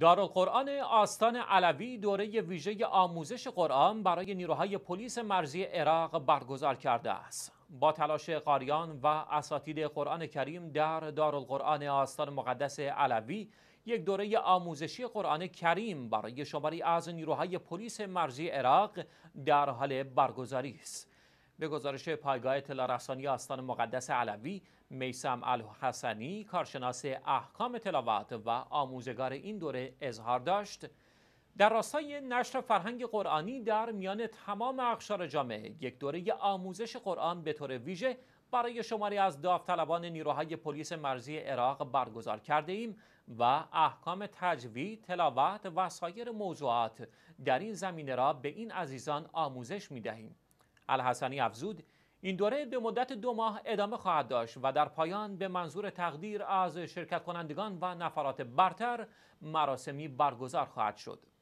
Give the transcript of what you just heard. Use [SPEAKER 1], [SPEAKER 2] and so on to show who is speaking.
[SPEAKER 1] دارالقرآن آستان علوی دوره ویژه آموزش قرآن برای نیروهای پلیس مرزی عراق برگزار کرده است. با تلاش قاریان و اساتید قرآن کریم در دارالقرآن آستان مقدس علوی یک دوره آموزشی قرآن کریم برای شماری از نیروهای پلیس مرزی عراق در حال برگزاری است. به گزارش پایگاه اطلاع آستان مقدس علوی میسم الحسنی کارشناس احکام تلاوت و آموزگار این دوره اظهار داشت در راستای نشر فرهنگ قرآنی در میان تمام اقشار جامعه یک دوره آموزش قرآن به طور ویژه برای شماری از داوطلبان نیروهای پلیس مرزی عراق برگزار کرده ایم و احکام تجوید، تلاوت و سایر موضوعات در این زمینه را به این عزیزان آموزش می دهیم. الحسنی افزود این دوره به مدت دو ماه ادامه خواهد داشت و در پایان به منظور تقدیر از شرکت کنندگان و نفرات برتر مراسمی برگزار خواهد شد.